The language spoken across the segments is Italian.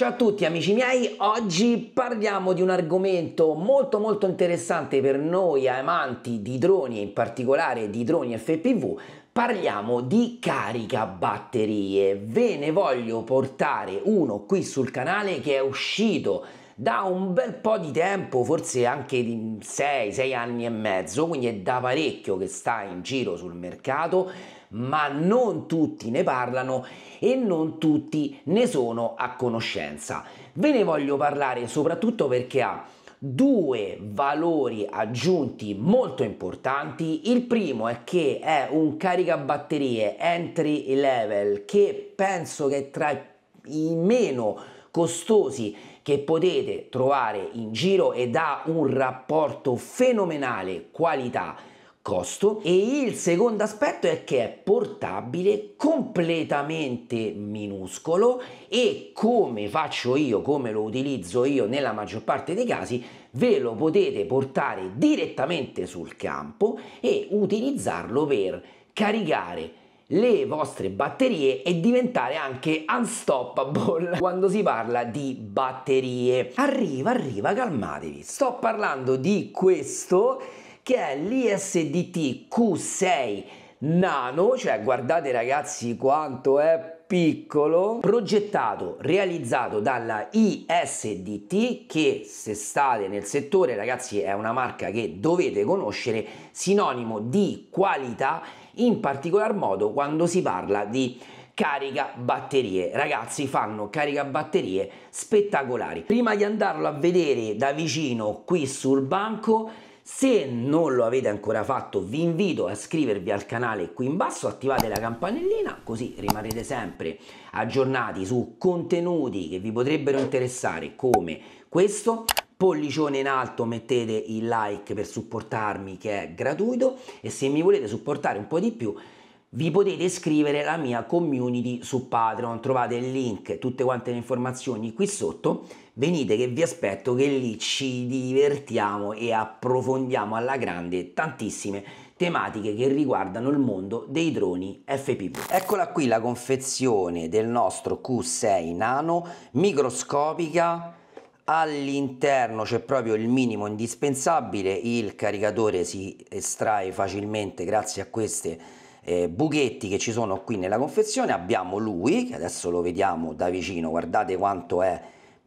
Ciao a tutti amici miei, oggi parliamo di un argomento molto molto interessante per noi amanti di droni, e in particolare di droni FPV, parliamo di caricabatterie. Ve ne voglio portare uno qui sul canale che è uscito da un bel po' di tempo, forse anche di 6-6 anni e mezzo, quindi è da parecchio che sta in giro sul mercato, ma non tutti ne parlano e non tutti ne sono a conoscenza. Ve ne voglio parlare soprattutto perché ha due valori aggiunti molto importanti. Il primo è che è un caricabatterie entry level che penso che tra i meno costosi che potete trovare in giro e ha un rapporto fenomenale qualità costo e il secondo aspetto è che è portabile completamente minuscolo e come faccio io come lo utilizzo io nella maggior parte dei casi ve lo potete portare direttamente sul campo e utilizzarlo per caricare le vostre batterie e diventare anche unstoppable quando si parla di batterie. Arriva, arriva, calmatevi. Sto parlando di questo che è l'ISDT Q6 Nano, cioè guardate ragazzi quanto è piccolo progettato, realizzato dalla ISDT che se state nel settore ragazzi è una marca che dovete conoscere, sinonimo di qualità in particolar modo quando si parla di carica batterie ragazzi fanno carica batterie spettacolari prima di andarlo a vedere da vicino qui sul banco se non lo avete ancora fatto vi invito a iscrivervi al canale qui in basso, attivate la campanellina così rimarrete sempre aggiornati su contenuti che vi potrebbero interessare come questo pollicione in alto mettete il like per supportarmi che è gratuito e se mi volete supportare un po' di più vi potete iscrivere alla mia community su Patreon trovate il link tutte quante le informazioni qui sotto venite che vi aspetto che lì ci divertiamo e approfondiamo alla grande tantissime tematiche che riguardano il mondo dei droni FPV. Eccola qui la confezione del nostro Q6 Nano microscopica all'interno c'è proprio il minimo indispensabile il caricatore si estrae facilmente grazie a questi eh, buchetti che ci sono qui nella confezione abbiamo lui che adesso lo vediamo da vicino guardate quanto è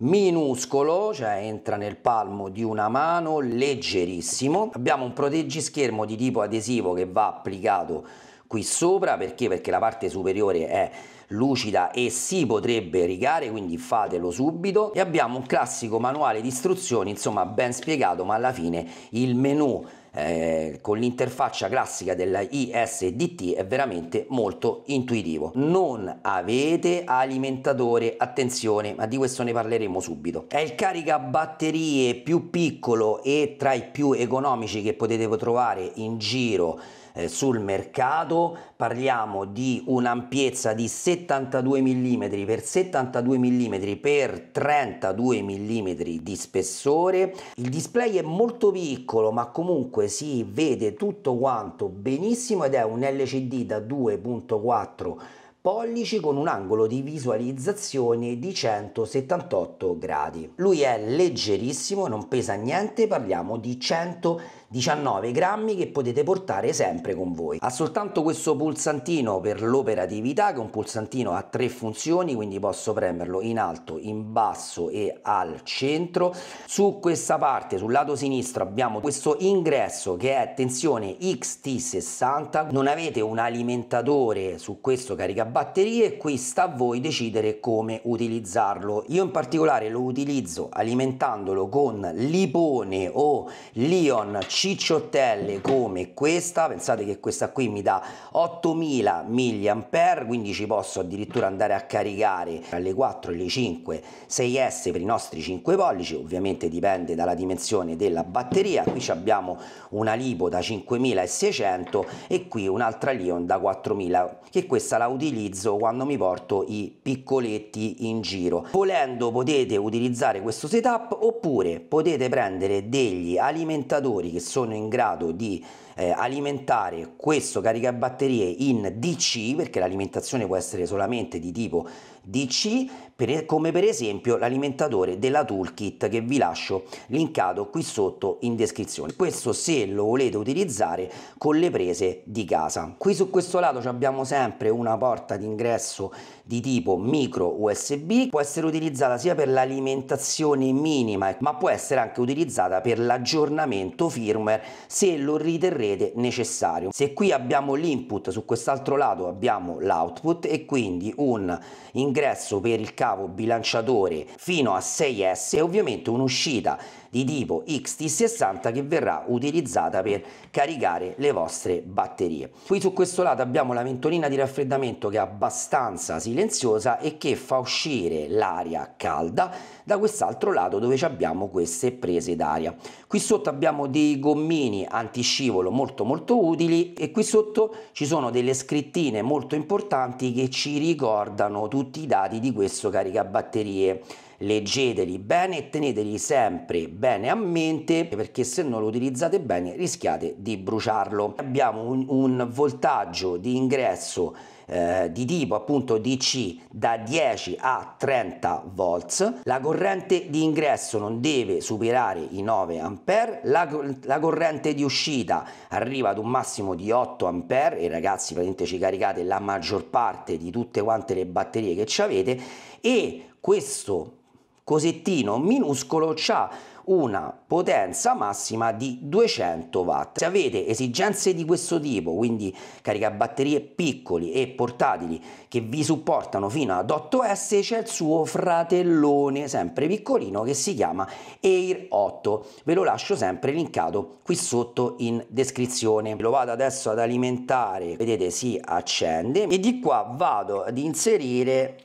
minuscolo, cioè entra nel palmo di una mano, leggerissimo. Abbiamo un proteggischermo di tipo adesivo che va applicato qui sopra, perché? Perché la parte superiore è lucida e si potrebbe rigare, quindi fatelo subito. E abbiamo un classico manuale di istruzioni, insomma ben spiegato, ma alla fine il menu eh, con l'interfaccia classica della ISDT è veramente molto intuitivo. Non avete alimentatore, attenzione, ma di questo ne parleremo subito. È il caricabatterie più piccolo e tra i più economici che potete trovare in giro eh, sul mercato, parliamo di un'ampiezza di 72 mm per 72 mm per 32 mm di spessore. Il display è molto piccolo ma comunque si vede tutto quanto benissimo ed è un LCD da 2.4 pollici con un angolo di visualizzazione di 178 gradi. Lui è leggerissimo, non pesa niente, parliamo di 178 19 grammi che potete portare sempre con voi. Ha soltanto questo pulsantino per l'operatività che è un pulsantino a tre funzioni quindi posso premerlo in alto, in basso e al centro. Su questa parte, sul lato sinistro abbiamo questo ingresso che è tensione XT60, non avete un alimentatore su questo caricabatterie e qui sta a voi decidere come utilizzarlo. Io in particolare lo utilizzo alimentandolo con l'ipone o l'ion C cicciottelle come questa, pensate che questa qui mi dà 8000 mAh, quindi ci posso addirittura andare a caricare tra le 4 e le 5 6S per i nostri 5 pollici, ovviamente dipende dalla dimensione della batteria, qui abbiamo una LiPo da 5600 e qui un'altra Lion da 4000, che questa la utilizzo quando mi porto i piccoletti in giro. Volendo potete utilizzare questo setup oppure potete prendere degli alimentatori che sono sono in grado di eh, alimentare questo caricabatterie in DC, perché l'alimentazione può essere solamente di tipo DC, per, come per esempio l'alimentatore della toolkit che vi lascio linkato qui sotto in descrizione. Questo se lo volete utilizzare con le prese di casa. Qui su questo lato abbiamo sempre una porta d'ingresso di tipo micro USB, può essere utilizzata sia per l'alimentazione minima, ma può essere anche utilizzata per l'aggiornamento firmware se lo riterrete rete necessario. Se qui abbiamo l'input, su quest'altro lato abbiamo l'output e quindi un ingresso per il cavo bilanciatore fino a 6S e ovviamente un'uscita di tipo XT60 che verrà utilizzata per caricare le vostre batterie. Qui su questo lato abbiamo la ventolina di raffreddamento che è abbastanza silenziosa e che fa uscire l'aria calda da quest'altro lato dove abbiamo queste prese d'aria. Qui sotto abbiamo dei gommini antiscivolo molto molto utili e qui sotto ci sono delle scrittine molto importanti che ci ricordano tutti i dati di questo caricabatterie leggeteli bene e teneteli sempre bene a mente perché se non lo utilizzate bene rischiate di bruciarlo. Abbiamo un, un voltaggio di ingresso eh, di tipo appunto DC da 10 a 30 volts, la corrente di ingresso non deve superare i 9 ampere, la, la corrente di uscita arriva ad un massimo di 8 ampere e ragazzi praticamente ci caricate la maggior parte di tutte quante le batterie che ci avete e questo cosettino minuscolo ha una potenza massima di 200 watt. Se avete esigenze di questo tipo, quindi caricabatterie piccoli e portatili che vi supportano fino ad 8S, c'è il suo fratellone sempre piccolino che si chiama Air 8. Ve lo lascio sempre linkato qui sotto in descrizione. Lo vado adesso ad alimentare, vedete si accende e di qua vado ad inserire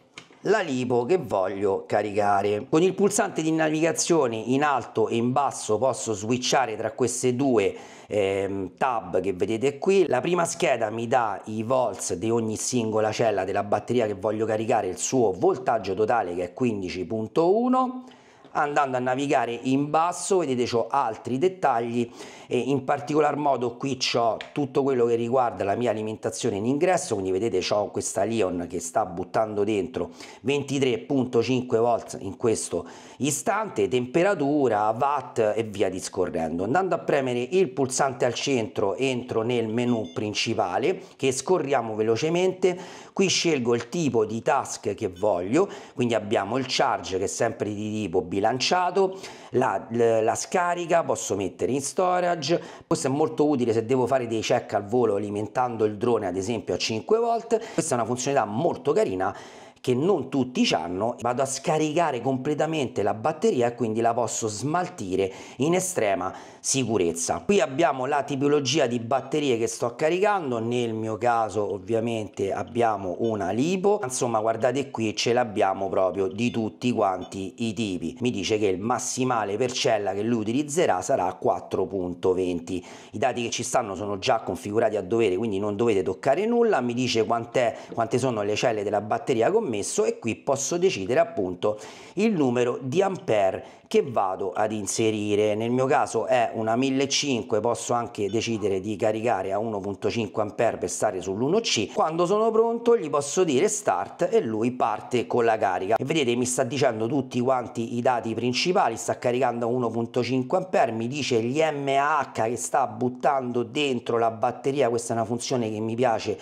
la lipo che voglio caricare. Con il pulsante di navigazione in alto e in basso posso switchare tra queste due eh, tab che vedete qui. La prima scheda mi dà i volts di ogni singola cella della batteria che voglio caricare, il suo voltaggio totale che è 15.1 andando a navigare in basso vedete ho altri dettagli e in particolar modo qui ho tutto quello che riguarda la mia alimentazione in ingresso quindi vedete ho questa Lion che sta buttando dentro 23.5 volt in questo istante temperatura watt e via discorrendo andando a premere il pulsante al centro entro nel menu principale che scorriamo velocemente qui scelgo il tipo di task che voglio quindi abbiamo il charge che è sempre di tipo bilancio rilanciato, la, la, scarica, posso mettere in storage, questo è molto utile se devo fare dei check al volo alimentando il drone ad esempio a 5 volt, questa è una funzionalità molto carina che non tutti hanno, vado a scaricare completamente la batteria e quindi la posso smaltire in estrema sicurezza. Qui abbiamo la tipologia di batterie che sto caricando, nel mio caso ovviamente abbiamo una lipo, insomma guardate qui ce l'abbiamo proprio di tutti quanti i tipi. Mi dice che il massimale per cella che lui utilizzerà sarà 4.20. I dati che ci stanno sono già configurati a dovere, quindi non dovete toccare nulla, mi dice quant'è, quante sono le celle della batteria con commesso e qui posso decidere appunto il numero di ampere che vado ad inserire nel mio caso è una 1500 posso anche decidere di caricare a 1.5 ampere per stare sull'1c quando sono pronto gli posso dire start e lui parte con la carica e vedete mi sta dicendo tutti quanti i dati principali sta caricando a 1.5 ampere mi dice gli mh che sta buttando dentro la batteria questa è una funzione che mi piace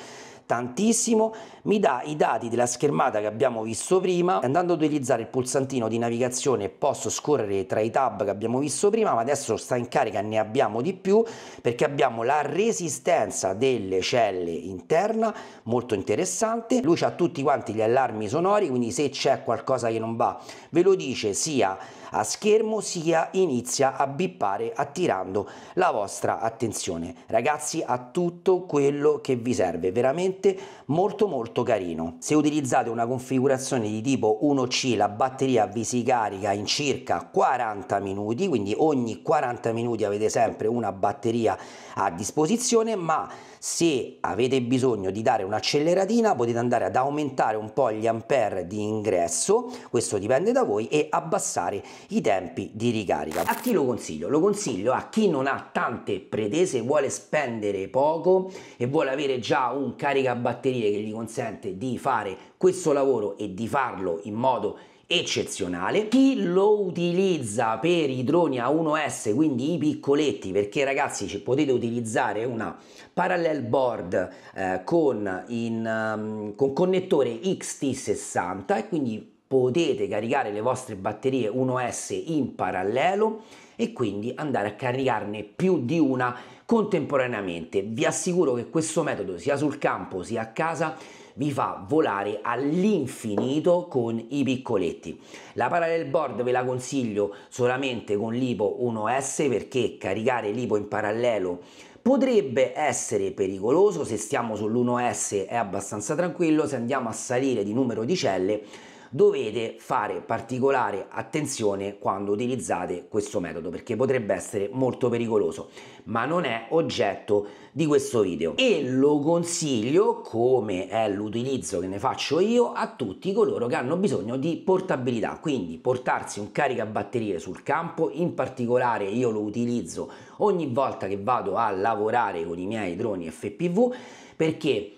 tantissimo, mi dà i dati della schermata che abbiamo visto prima, andando ad utilizzare il pulsantino di navigazione posso scorrere tra i tab che abbiamo visto prima, ma adesso sta in carica ne abbiamo di più perché abbiamo la resistenza delle celle interna, molto interessante, luce a tutti quanti gli allarmi sonori, quindi se c'è qualcosa che non va ve lo dice sia a schermo sia inizia a bippare attirando la vostra attenzione. Ragazzi ha tutto quello che vi serve, veramente veramente molto molto carino. Se utilizzate una configurazione di tipo 1C la batteria vi si carica in circa 40 minuti, quindi ogni 40 minuti avete sempre una batteria a disposizione, ma se avete bisogno di dare un'acceleratina potete andare ad aumentare un po' gli ampere di ingresso, questo dipende da voi, e abbassare i tempi di ricarica. A chi lo consiglio? Lo consiglio a chi non ha tante pretese, vuole spendere poco e vuole avere già un caricatore batterie che gli consente di fare questo lavoro e di farlo in modo eccezionale. Chi lo utilizza per i droni A1S, quindi i piccoletti, perché ragazzi ci potete utilizzare una parallel board eh, con, in, um, con connettore XT60 e quindi potete caricare le vostre batterie 1S in parallelo e quindi andare a caricarne più di una contemporaneamente. Vi assicuro che questo metodo sia sul campo sia a casa vi fa volare all'infinito con i piccoletti. La parallel board ve la consiglio solamente con l'IPO 1S perché caricare l'IPO in parallelo potrebbe essere pericoloso, se stiamo sull'1S è abbastanza tranquillo, se andiamo a salire di numero di celle dovete fare particolare attenzione quando utilizzate questo metodo perché potrebbe essere molto pericoloso, ma non è oggetto di questo video e lo consiglio come è l'utilizzo che ne faccio io a tutti coloro che hanno bisogno di portabilità, quindi portarsi un caricabatterie sul campo, in particolare io lo utilizzo ogni volta che vado a lavorare con i miei droni FPV perché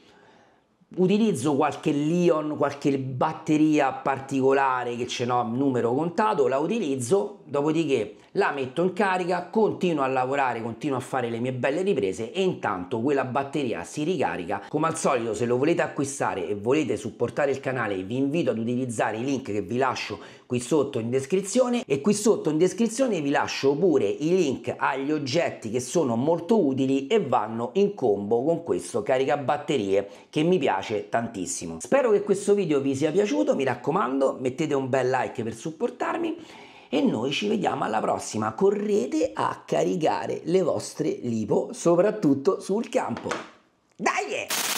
utilizzo qualche Lion, qualche batteria particolare che ce n'ho numero contato, la utilizzo, dopodiché la metto in carica, continuo a lavorare, continuo a fare le mie belle riprese e intanto quella batteria si ricarica. Come al solito se lo volete acquistare e volete supportare il canale vi invito ad utilizzare i link che vi lascio qui sotto in descrizione e qui sotto in descrizione vi lascio pure i link agli oggetti che sono molto utili e vanno in combo con questo caricabatterie che mi piace piace tantissimo. Spero che questo video vi sia piaciuto, mi raccomando mettete un bel like per supportarmi e noi ci vediamo alla prossima. Correte a caricare le vostre lipo, soprattutto sul campo. Dai!